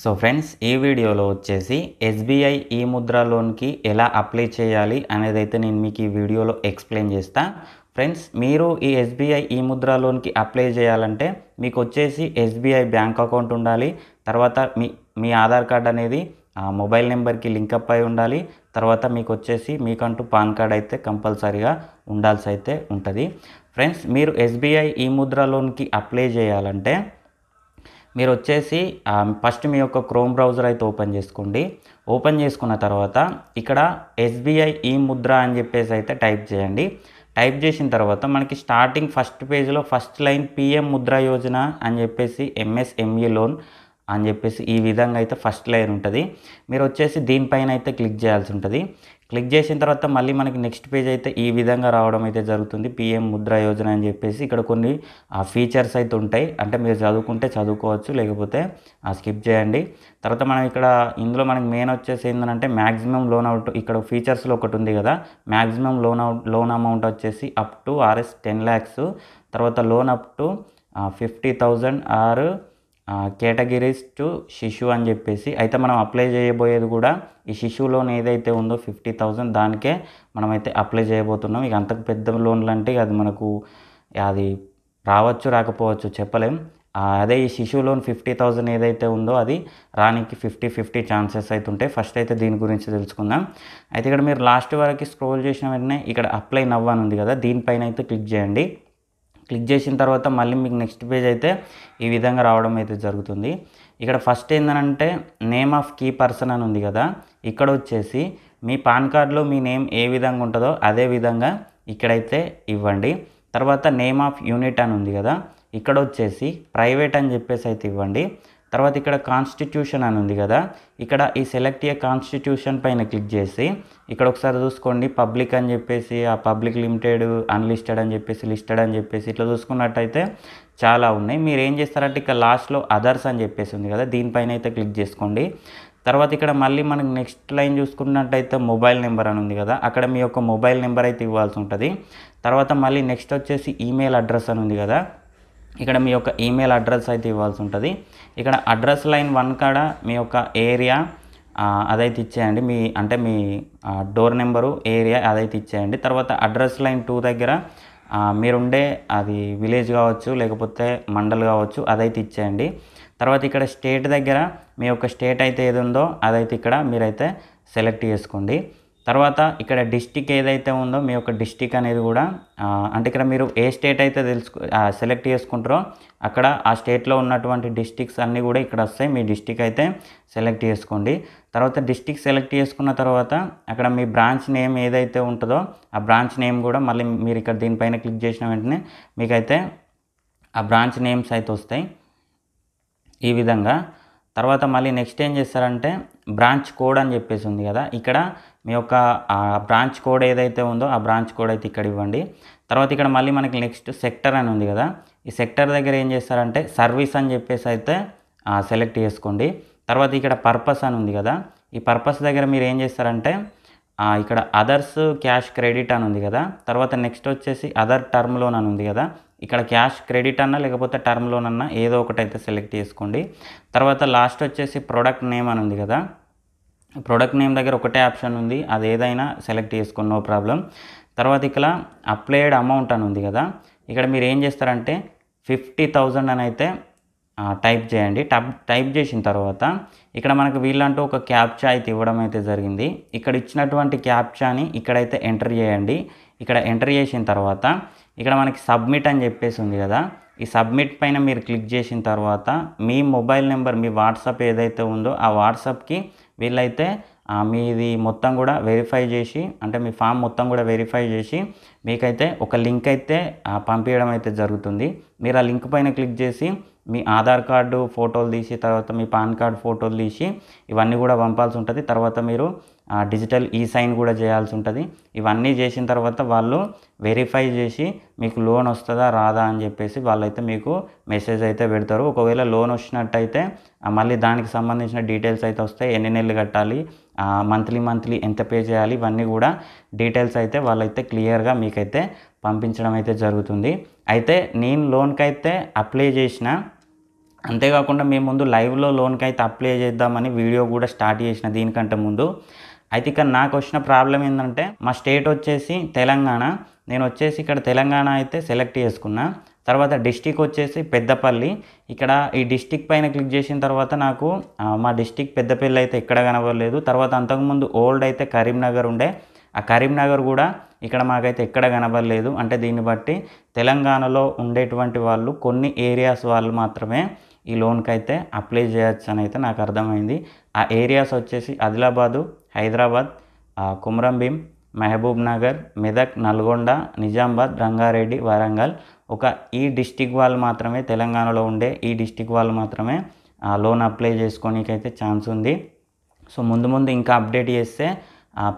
so friends ఈ వీడియోలో వచ్చేసి ఎస్బీఐ ఈ ముద్ర లోన్కి ఎలా అప్లై చేయాలి అనేది అయితే నేను మీకు ఈ వీడియోలో ఎక్స్ప్లెయిన్ చేస్తా ఫ్రెండ్స్ మీరు ఈ ఎస్బీఐ ఈ ముద్ర లోన్కి అప్లై చేయాలంటే మీకు వచ్చేసి ఎస్బీఐ బ్యాంక్ అకౌంట్ ఉండాలి తర్వాత మీ మీ ఆధార్ కార్డ్ అనేది మొబైల్ నెంబర్కి అప్ అయి ఉండాలి తర్వాత మీకు వచ్చేసి మీకంటూ పాన్ కార్డ్ అయితే కంపల్సరీగా ఉండాల్సి అయితే ఉంటుంది ఫ్రెండ్స్ మీరు ఎస్బీఐ ఈ ముద్ర లోన్కి అప్లై చేయాలంటే మీరు వచ్చేసి ఫస్ట్ మీ యొక్క క్రోమ్ బ్రౌజర్ అయితే ఓపెన్ చేసుకోండి ఓపెన్ చేసుకున్న తర్వాత ఇక్కడ ఎస్బీఐ ఈ ముద్ర అని చెప్పేసి అయితే టైప్ చేయండి టైప్ చేసిన తర్వాత మనకి స్టార్టింగ్ ఫస్ట్ పేజ్లో first line PM Mudra Yojana అని చెప్పేసి ఎంఎస్ఎంఈ లోన్ అని చెప్పేసి ఈ విధంగా అయితే ఫస్ట్ లైన్ ఉంటుంది మీరు వచ్చేసి దీనిపైన అయితే క్లిక్ చేయాల్సి ఉంటుంది క్లిక్ చేసిన తర్వాత మళ్ళీ మనకి నెక్స్ట్ పేజ్ అయితే ఈ విధంగా రావడం అయితే జరుగుతుంది పిఎం ముద్ర యోజన అని చెప్పేసి ఇక్కడ కొన్ని ఫీచర్స్ అయితే ఉంటాయి అంటే మీరు చదువుకుంటే చదువుకోవచ్చు లేకపోతే స్కిప్ చేయండి తర్వాత మనం ఇక్కడ ఇందులో మనకి మెయిన్ వచ్చేసి ఏంటంటే మ్యాక్సిమం లోన్ అవుట్ ఇక్కడ ఫీచర్స్లో ఒకటి ఉంది కదా maximum loan out loan amount వచ్చేసి up to RS ten lakhs తర్వాత loan up to fifty thousand are categories to Shishu అని చెప్పేసి అయితే మనం అప్లై చేయబోయేది కూడా ఈ లోన్ ఏదైతే ఉందో ఫిఫ్టీ థౌజండ్ దానికే మనమైతే అప్లై చేయబోతున్నాం ఇక అంతకు పెద్ద లోన్లు అంటే అది మనకు అది రావచ్చు రాకపోవచ్చు చెప్పలేం అదే ఈ శిశు లోన్ ఫిఫ్టీ థౌజండ్ ఏదైతే ఉందో అది రానికి ఫిఫ్టీ ఫిఫ్టీ ఛాన్సెస్ అయితే ఉంటాయి ఫస్ట్ అయితే దీని గురించి తెలుసుకుందాం అయితే ఇక్కడ మీరు లాస్ట్ వరకు స్క్రోల్ చేసిన వెంటనే ఇక్కడ అప్లై ఉంది కదా దీనిపైన అయితే క్లిక్ చేయండి క్లిక్ చేసిన తర్వాత మళ్ళీ మీకు నెక్స్ట్ పేజ్ అయితే ఈ విధంగా రావడం అయితే జరుగుతుంది ఇక్కడ ఫస్ట్ ఏంటంటే నేమ్ ఆఫ్ కీ పర్సన్ అని ఉంది కదా ఇక్కడ వచ్చేసి మీ పాన్ కార్డులో మీ నేమ్ ఏ విధంగా ఉంటుందో అదే విధంగా ఇక్కడైతే ఇవ్వండి తర్వాత నేమ్ ఆఫ్ యూనిట్ అని ఉంది కదా ఇక్కడ వచ్చేసి ప్రైవేట్ అని చెప్పేసి అయితే ఇవ్వండి తర్వాత ఇక్కడ కాన్స్టిట్యూషన్ అని ఉంది కదా ఇక్కడ ఈ సెలెక్ట్ ఏ కాన్స్టిట్యూషన్ పైన క్లిక్ చేసి ఇక్కడ ఒకసారి చూసుకోండి పబ్లిక్ అని చెప్పేసి ఆ పబ్లిక్ లిమిటెడ్ అన్లిస్టెడ్ అని చెప్పేసి లిస్టెడ్ అని చెప్పేసి ఇట్లా చూసుకున్నట్టయితే చాలా ఉన్నాయి మీరు ఏం చేస్తారంటే ఇక్కడ లాస్ట్లో అదర్స్ అని చెప్పేసి ఉంది కదా దీనిపైన అయితే క్లిక్ చేసుకోండి తర్వాత ఇక్కడ మళ్ళీ మనకు నెక్స్ట్ లైన్ చూసుకున్నట్టయితే మొబైల్ నెంబర్ అని ఉంది కదా అక్కడ మీ యొక్క మొబైల్ నెంబర్ అయితే ఇవ్వాల్సి ఉంటుంది తర్వాత మళ్ళీ నెక్స్ట్ వచ్చేసి ఈమెయిల్ అడ్రస్ అని ఉంది కదా ఇక్కడ మీ యొక్క ఈమెయిల్ అడ్రస్ అయితే ఇవ్వాల్సి ఉంటుంది ఇక్కడ అడ్రస్ లైన్ వన్ కాడ మీ యొక్క ఏరియా అదైతే ఇచ్చేయండి మీ అంటే మీ డోర్ నెంబరు ఏరియా అదైతే ఇచ్చేయండి తర్వాత అడ్రస్ లైన్ టూ దగ్గర మీరుండే అది విలేజ్ కావచ్చు లేకపోతే మండల్ కావచ్చు అదైతే ఇచ్చేయండి తర్వాత ఇక్కడ స్టేట్ దగ్గర మీ యొక్క స్టేట్ అయితే ఏది ఉందో అదైతే ఇక్కడ మీరైతే సెలెక్ట్ చేసుకోండి తర్వాత ఇక్కడ డిస్టిక్ ఏదైతే ఉందో మీ యొక్క డిస్టిక్ అనేది కూడా అంటే ఇక్కడ మీరు ఏ స్టేట్ అయితే తెలుసు సెలెక్ట్ చేసుకుంటారో అక్కడ ఆ స్టేట్లో ఉన్నటువంటి డిస్టిక్స్ అన్నీ కూడా ఇక్కడ వస్తాయి మీ డిస్టిక్ అయితే సెలెక్ట్ చేసుకోండి తర్వాత డిస్టిక్ సెలెక్ట్ చేసుకున్న తర్వాత అక్కడ మీ బ్రాంచ్ నేమ్ ఏదైతే ఉంటుందో ఆ బ్రాంచ్ నేమ్ కూడా మళ్ళీ మీరు ఇక్కడ దీనిపైన క్లిక్ చేసిన వెంటనే మీకైతే ఆ బ్రాంచ్ నేమ్స్ అయితే వస్తాయి ఈ విధంగా తర్వాత మళ్ళీ నెక్స్ట్ ఏం చేస్తారంటే బ్రాంచ్ కోడ్ అని చెప్పేసి ఉంది కదా ఇక్కడ మీ యొక్క బ్రాంచ్ కోడ్ ఏదైతే ఉందో ఆ బ్రాంచ్ కోడ్ అయితే ఇక్కడ ఇవ్వండి తర్వాత ఇక్కడ మళ్ళీ మనకి నెక్స్ట్ సెక్టర్ అని ఉంది కదా ఈ సెక్టర్ దగ్గర ఏం చేస్తారంటే సర్వీస్ అని చెప్పేసి అయితే సెలెక్ట్ చేసుకోండి తర్వాత ఇక్కడ పర్పస్ అని ఉంది కదా ఈ పర్పస్ దగ్గర మీరు ఏం చేస్తారంటే ఇక్కడ అదర్స్ క్యాష్ క్రెడిట్ అని ఉంది కదా తర్వాత నెక్స్ట్ వచ్చేసి అదర్ టర్మ్ లోన్ అని ఉంది కదా ఇక్కడ క్యాష్ క్రెడిట్ అన్నా లేకపోతే టర్మ్ లోన్ అన్నా ఏదో ఒకటి అయితే సెలెక్ట్ చేసుకోండి తర్వాత లాస్ట్ వచ్చేసి ప్రోడక్ట్ నేమ్ అని ఉంది కదా ప్రోడక్ట్ నేమ్ దగ్గర ఒకటే ఆప్షన్ ఉంది అది ఏదైనా సెలెక్ట్ చేసుకోండి నో ప్రాబ్లం తర్వాత ఇక్కడ అప్లైడ్ అమౌంట్ అని ఉంది కదా ఇక్కడ మీరు ఏం చేస్తారంటే ఫిఫ్టీ థౌజండ్ అని అయితే టైప్ చేయండి టైప్ టైప్ చేసిన తర్వాత ఇక్కడ మనకు వీళ్ళంటూ ఒక క్యాప్చా అయితే ఇవ్వడం అయితే జరిగింది ఇక్కడ ఇచ్చినటువంటి క్యాప్చాని ఇక్కడైతే ఎంటర్ చేయండి ఇక్కడ ఎంటర్ చేసిన తర్వాత ఇక్కడ మనకి సబ్మిట్ అని చెప్పేసి ఉంది కదా ఈ సబ్మిట్ పైన మీరు క్లిక్ చేసిన తర్వాత మీ మొబైల్ నెంబర్ మీ వాట్సాప్ ఏదైతే ఉందో ఆ వాట్సాప్కి వీళ్ళైతే మీది మొత్తం కూడా వెరిఫై చేసి అంటే మీ ఫామ్ మొత్తం కూడా వెరిఫై చేసి మీకైతే ఒక లింక్ అయితే పంపించడం అయితే జరుగుతుంది మీరు ఆ లింక్ పైన క్లిక్ చేసి మీ ఆధార్ కార్డు ఫోటోలు తీసి తర్వాత మీ పాన్ కార్డు ఫోటోలు తీసి ఇవన్నీ కూడా పంపాల్సి ఉంటుంది తర్వాత మీరు డిజిటల్ ఈ సైన్ కూడా చేయాల్సి ఉంటుంది ఇవన్నీ చేసిన తర్వాత వాళ్ళు వెరిఫై చేసి మీకు లోన్ వస్తుందా రాదా అని చెప్పేసి వాళ్ళైతే మీకు మెసేజ్ అయితే పెడతారు ఒకవేళ లోన్ వచ్చినట్టయితే మళ్ళీ దానికి సంబంధించిన డీటెయిల్స్ అయితే వస్తాయి ఎన్ని నెలలు కట్టాలి మంత్లీ మంత్లీ ఎంత పే చేయాలి ఇవన్నీ కూడా డీటెయిల్స్ అయితే వాళ్ళైతే క్లియర్గా మీకైతే పంపించడం అయితే జరుగుతుంది అయితే నేను లోన్కి అయితే అప్లై చేసిన అంతేకాకుండా మేము ముందు లైవ్లో లోన్కి అయితే అప్లై చేద్దామని వీడియో కూడా స్టార్ట్ చేసిన దీనికంటే ముందు అయితే ఇక్కడ నాకు వచ్చిన ప్రాబ్లం ఏంటంటే మా స్టేట్ వచ్చేసి తెలంగాణ నేను వచ్చేసి ఇక్కడ తెలంగాణ అయితే సెలెక్ట్ చేసుకున్నా తర్వాత డిస్టిక్ వచ్చేసి పెద్దపల్లి ఇక్కడ ఈ డిస్టిక్ పైన క్లిక్ చేసిన తర్వాత నాకు మా డిస్టిక్ పెద్దపల్లి అయితే ఎక్కడ కనబడలేదు తర్వాత అంతకుముందు ఓల్డ్ అయితే కరీంనగర్ ఉండే ఆ కరీంనగర్ కూడా ఇక్కడ మాకైతే ఎక్కడ కనబడలేదు అంటే దీన్ని బట్టి తెలంగాణలో ఉండేటువంటి వాళ్ళు కొన్ని ఏరియాస్ వాళ్ళు మాత్రమే ఈ లోన్కి అయితే అప్లై చేయొచ్చు అని అయితే నాకు అర్థమైంది ఆ ఏరియాస్ వచ్చేసి ఆదిలాబాదు హైదరాబాద్ కుమరం భీమ్ మహబూబ్ నగర్ మెదక్ నల్గొండ నిజామాబాద్ రంగారెడ్డి వరంగల్ ఒక ఈ డిస్టిక్ వాళ్ళు మాత్రమే తెలంగాణలో ఉండే ఈ డిస్టిక్ వాళ్ళు మాత్రమే లోన్ అప్లై చేసుకోనికైతే ఛాన్స్ ఉంది సో ముందు ముందు ఇంకా అప్డేట్ చేస్తే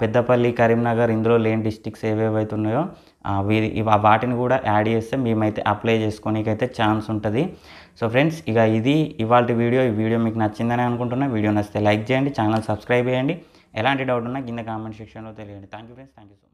పెద్దపల్లి కరీంనగర్ ఇందులో లేని డిస్టిక్స్ ఏవేవైతే ఉన్నాయో వీరి వాటిని కూడా యాడ్ చేస్తే మేమైతే అప్లై చేసుకోనికైతే ఛాన్స్ ఉంటుంది సో ఫ్రెండ్స్ ఇక ఇది ఇవాళ వీడియో ఈ వీడియో మీకు నచ్చిందని అనుకుంటున్నా వీడియో నచ్చితే లైక్ చేయండి ఛానల్ సబ్స్క్రైబ్ చేయండి ఎలాంటి డౌట్ ఉన్నా కింద కామెంట్ సెక్షన్లో తెలియండి thank you friends thank you so much